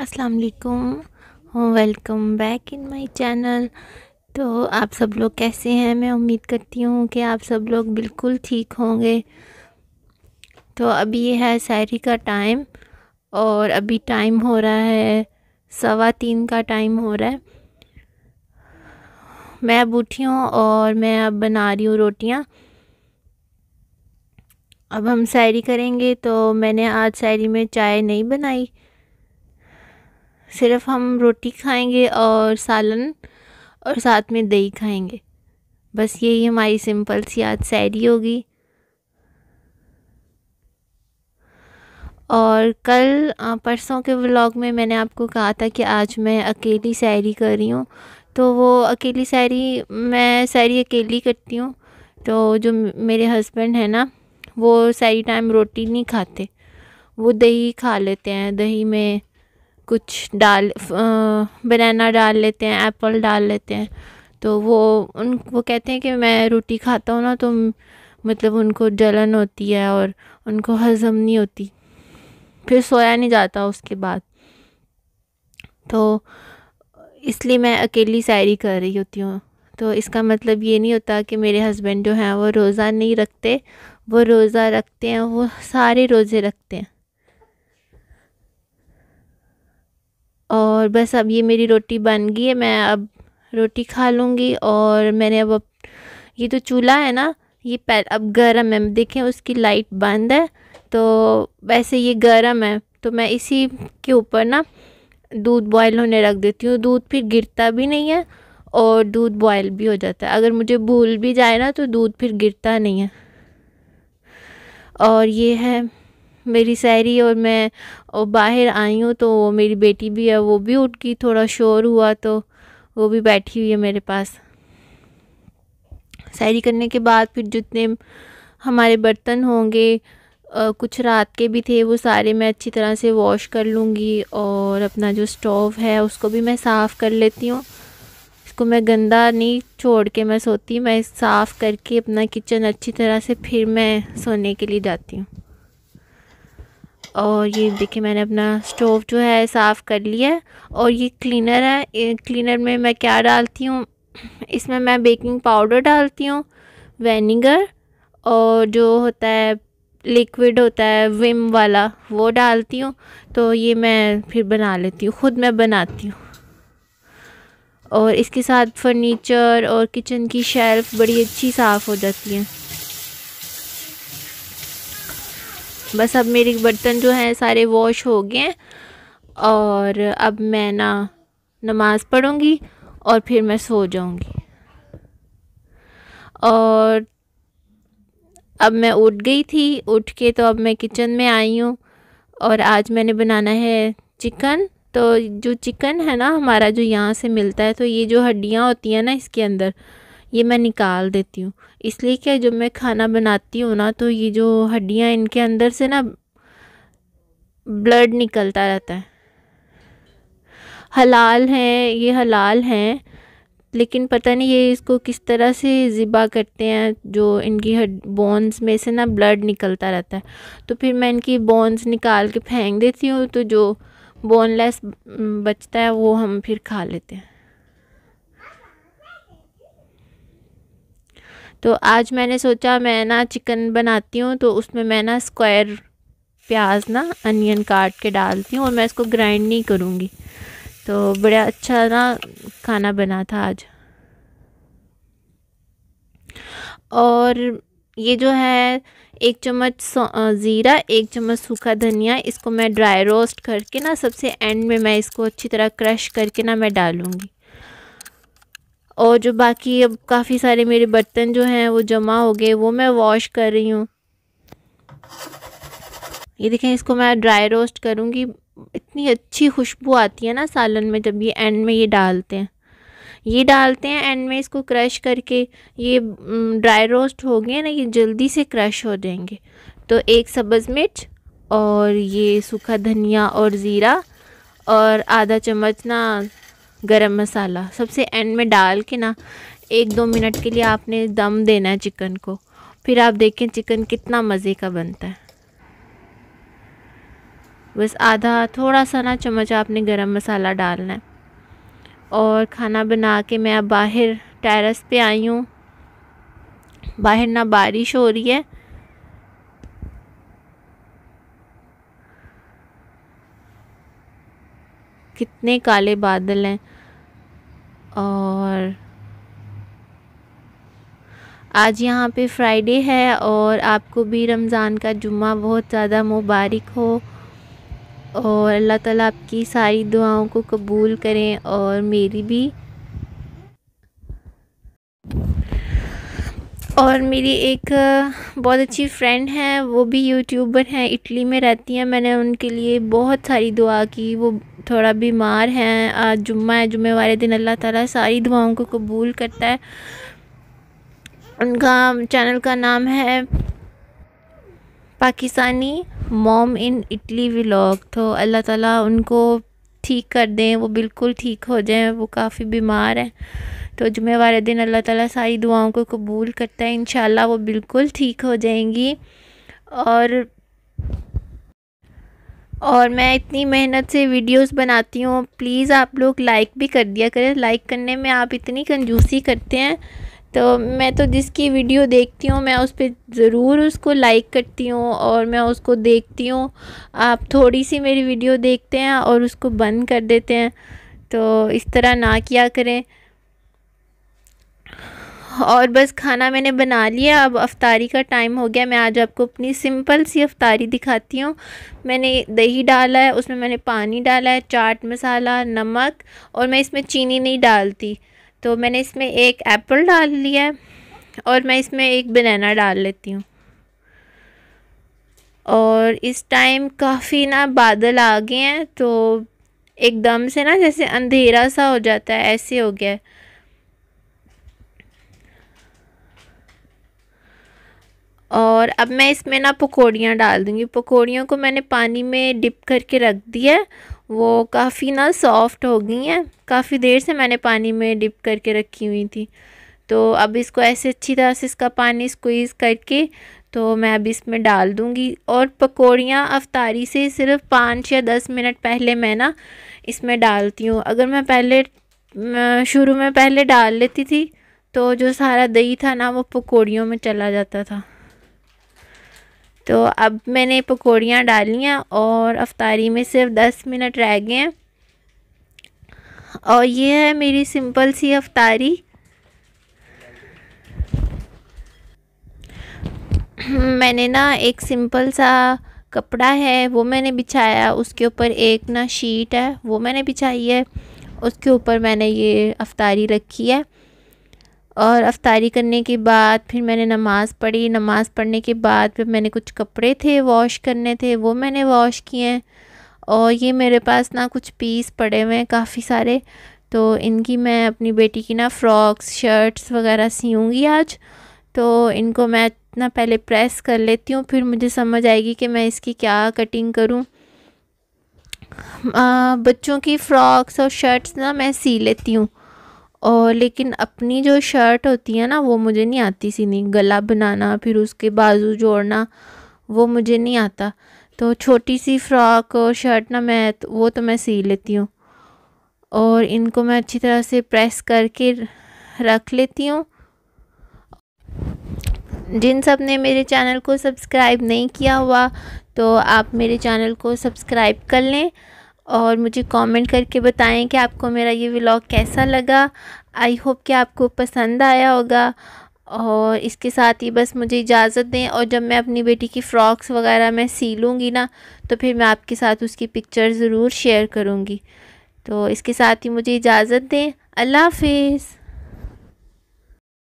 अस्सलाम वालेकुम welcome back in my channel तो आप सब लोग कैसे हैं मैं उम्मीद करती हूँ कि आप सब लोग बिल्कुल ठीक होंगे तो अभी ये है शायरी का टाइम और अभी टाइम हो रहा है सवा तीन का टाइम हो रहा है मैं अब उठी हूँ और मैं अब बना रही हूँ रोटियाँ अब हम शायरी करेंगे तो मैंने आज शायरी में चाय नहीं बनाई सिर्फ हम रोटी खाएंगे और सालन और साथ में दही खाएंगे बस यही हमारी सिंपल सी आज सैरी होगी और कल परसों के व्लॉग में मैंने आपको कहा था कि आज मैं अकेली सैरी कर रही हूँ तो वो अकेली सैरी मैं सैरी अकेली करती हूँ तो जो मेरे हस्बैंड है ना वो सैरी टाइम रोटी नहीं खाते वो दही खा लेते हैं दही में कुछ डाल बनाना डाल लेते हैं एप्पल डाल लेते हैं तो वो उन वो कहते हैं कि मैं रोटी खाता हूँ ना तो मतलब उनको जलन होती है और उनको हज़म नहीं होती फिर सोया नहीं जाता उसके बाद तो इसलिए मैं अकेली शायरी कर रही होती हूँ तो इसका मतलब ये नहीं होता कि मेरे हस्बैंड जो हैं वो रोज़ा नहीं रखते वो रोज़ा रखते हैं वो सारे रोज़े रखते हैं और बस अब ये मेरी रोटी बन गई है मैं अब रोटी खा लूँगी और मैंने अब ये तो चूल्हा है ना ये पै अब गर्म है देखें उसकी लाइट बंद है तो वैसे ये गर्म है तो मैं इसी के ऊपर ना दूध बॉयल होने रख देती हूँ दूध फिर गिरता भी नहीं है और दूध बॉयल भी हो जाता है अगर मुझे भूल भी जाए ना तो दूध फिर गिरता नहीं है और ये है मेरी सहरी और मैं और बाहर आई हूँ तो वो मेरी बेटी भी है वो भी उठ गई थोड़ा शोर हुआ तो वो भी बैठी हुई है मेरे पास सहरी करने के बाद फिर जितने हमारे बर्तन होंगे कुछ रात के भी थे वो सारे मैं अच्छी तरह से वॉश कर लूँगी और अपना जो स्टोव है उसको भी मैं साफ़ कर लेती हूँ इसको मैं गंदा नहीं छोड़ के मैं सोती मैं साफ़ करके अपना किचन अच्छी तरह से फिर मैं सोने के लिए जाती हूँ और ये देखिए मैंने अपना स्टोव जो है साफ़ कर लिया है और ये क्लीनर है क्लीनर में मैं क्या डालती हूँ इसमें मैं बेकिंग पाउडर डालती हूँ वेनेगर और जो होता है लिक्विड होता है विम वाला वो डालती हूँ तो ये मैं फिर बना लेती हूँ ख़ुद मैं बनाती हूँ और इसके साथ फर्नीचर और किचन की शेल्फ़ बड़ी अच्छी साफ़ हो जाती है बस अब मेरे बर्तन जो हैं सारे वॉश हो गए हैं और अब मैं ना नमाज़ पढ़ूँगी और फिर मैं सो जाऊँगी और अब मैं उठ गई थी उठ के तो अब मैं किचन में आई हूँ और आज मैंने बनाना है चिकन तो जो चिकन है ना हमारा जो यहाँ से मिलता है तो ये जो हड्डियाँ होती हैं ना इसके अंदर ये मैं निकाल देती हूँ इसलिए क्या जब मैं खाना बनाती हूँ ना तो ये जो हड्डियाँ इनके अंदर से ना ब्लड निकलता रहता है हलाल हैं ये हलाल हैं लेकिन पता नहीं ये इसको किस तरह से ज़िबा करते हैं जो इनकी हड बोन्स में से ना ब्लड निकलता रहता है तो फिर मैं इनकी बोन्स निकाल के फेंक देती हूँ तो जो बोनलेस बचता है वो हम फिर खा लेते हैं तो आज मैंने सोचा मैं ना चिकन बनाती हूँ तो उसमें मैं ना स्क्वायर प्याज ना अनियन काट के डालती हूँ और मैं इसको ग्राइंड नहीं करूँगी तो बड़ा अच्छा ना खाना बना था आज और ये जो है एक चम्मच ज़ीरा एक चम्मच सूखा धनिया इसको मैं ड्राई रोस्ट करके ना सबसे एंड में मैं इसको अच्छी तरह क्रश करके ना मैं डालूँगी और जो बाकी अब काफ़ी सारे मेरे बर्तन जो हैं वो जमा हो गए वो मैं वॉश कर रही हूँ ये देखें इसको मैं ड्राई रोस्ट करूँगी इतनी अच्छी खुशबू आती है ना सालन में जब ये एंड में ये डालते हैं ये डालते हैं एंड में इसको क्रश करके ये ड्राई रोस्ट हो गए ना ये जल्दी से क्रश हो जाएंगे तो एक सब्ज़ मिर्च और ये सूखा धनिया और ज़ीरा और आधा चम्मच ना गरम मसाला सबसे एंड में डाल के ना एक दो मिनट के लिए आपने दम देना है चिकन को फिर आप देखें चिकन कितना मज़े का बनता है बस आधा थोड़ा सा ना चम्मच आपने गरम मसाला डालना है और खाना बना के मैं अब बाहर टेरेस पे आई हूँ बाहर ना बारिश हो रही है कितने काले बादल हैं और आज यहाँ पे फ्राइडे है और आपको भी रमज़ान का जुम्मा बहुत ज़्यादा मुबारक हो और अल्लाह ताला आपकी सारी दुआओं को कबूल करें और मेरी भी और मेरी एक बहुत अच्छी फ्रेंड है वो भी यूट्यूबर हैं इटली में रहती हैं मैंने उनके लिए बहुत सारी दुआ की वो थोड़ा बीमार हैं आज जुम्मा है जुम्मे वाले दिन अल्लाह ताला सारी दुआओं को कबूल करता है उनका चैनल का नाम है Pakistani mom in Italy vlog तो अल्लाह ताला उनको ठीक कर दें वो बिल्कुल ठीक हो जाएं वो काफ़ी बीमार हैं तो जुम्मे वाले दिन अल्लाह ताला सारी दुआओं को कबूल करता है इन वो बिल्कुल ठीक हो जाएंगी और और मैं इतनी मेहनत से वीडियोस बनाती हूँ प्लीज़ आप लोग लाइक भी कर दिया करें लाइक करने में आप इतनी कंजूसी करते हैं तो मैं तो जिसकी वीडियो देखती हूँ मैं उस पर ज़रूर उसको लाइक करती हूँ और मैं उसको देखती हूँ आप थोड़ी सी मेरी वीडियो देखते हैं और उसको बंद कर देते हैं तो इस तरह ना किया करें और बस खाना मैंने बना लिया अब अफ्तारी का टाइम हो गया मैं आज आपको अपनी सिंपल सी अफ्तारी दिखाती हूँ मैंने दही डाला है उसमें मैंने पानी डाला है चाट मसाला नमक और मैं इसमें चीनी नहीं डालती तो मैंने इसमें एक एप्पल डाल लिया है और मैं इसमें एक बनाना डाल लेती हूँ और इस टाइम काफ़ी ना बादल आ गए हैं तो एकदम से ना जैसे अंधेरा सा हो जाता है ऐसे हो गया है और अब मैं इसमें ना पकौड़ियाँ डाल दूँगी पकौड़ियों को मैंने पानी में डिप करके रख दिया है वो काफ़ी ना सॉफ्ट हो गई हैं काफ़ी देर से मैंने पानी में डिप करके रखी हुई थी तो अब इसको ऐसे अच्छी तरह से इसका पानी स्क्वीज़ करके तो मैं अब इसमें डाल दूँगी और पकौड़ियाँ अफ्तारी से सिर्फ पाँच या दस मिनट पहले मैं ना इसमें डालती हूँ अगर मैं पहले शुरू में पहले डाल लेती थी तो जो सारा दही था ना वो पकौड़ियों में चला जाता था तो अब मैंने पकौड़ियाँ डाली हैं और अफ्तारी में सिर्फ दस मिनट रह गए हैं और ये है मेरी सिंपल सी अफ्तारी मैंने ना एक सिंपल सा कपड़ा है वो मैंने बिछाया उसके ऊपर एक ना शीट है वो मैंने बिछाई है उसके ऊपर मैंने ये अफ्तारी रखी है और अफ्तारी करने के बाद फिर मैंने नमाज़ पढ़ी नमाज़ पढ़ने के बाद फिर मैंने कुछ कपड़े थे वॉश करने थे वो मैंने वॉश किए हैं और ये मेरे पास ना कुछ पीस पड़े हुए हैं काफ़ी सारे तो इनकी मैं अपनी बेटी की ना फ़्रॉक्स शर्ट्स वगैरह सीऊँगी आज तो इनको मैं इतना पहले प्रेस कर लेती हूँ फिर मुझे समझ आएगी कि मैं इसकी क्या कटिंग करूँ बच्चों की फ़्रॉक्स और शर्ट्स ना मैं सी लेती हूँ और लेकिन अपनी जो शर्ट होती है ना वो मुझे नहीं आती सीनी गला बनाना फिर उसके बाजू जोड़ना वो मुझे नहीं आता तो छोटी सी फ्रॉक और शर्ट ना मैं तो वो तो मैं सी लेती हूँ और इनको मैं अच्छी तरह से प्रेस करके रख लेती हूँ जिन सब ने मेरे चैनल को सब्सक्राइब नहीं किया हुआ तो आप मेरे चैनल को सब्सक्राइब कर लें और मुझे कमेंट करके बताएं कि आपको मेरा ये व्लॉग कैसा लगा आई होप कि आपको पसंद आया होगा और इसके साथ ही बस मुझे इजाज़त दें और जब मैं अपनी बेटी की फ़्रॉक्स वगैरह मैं सी लूँगी ना तो फिर मैं आपके साथ उसकी पिक्चर ज़रूर शेयर करूँगी तो इसके साथ ही मुझे इजाज़त दें अल्लाह हाफिज़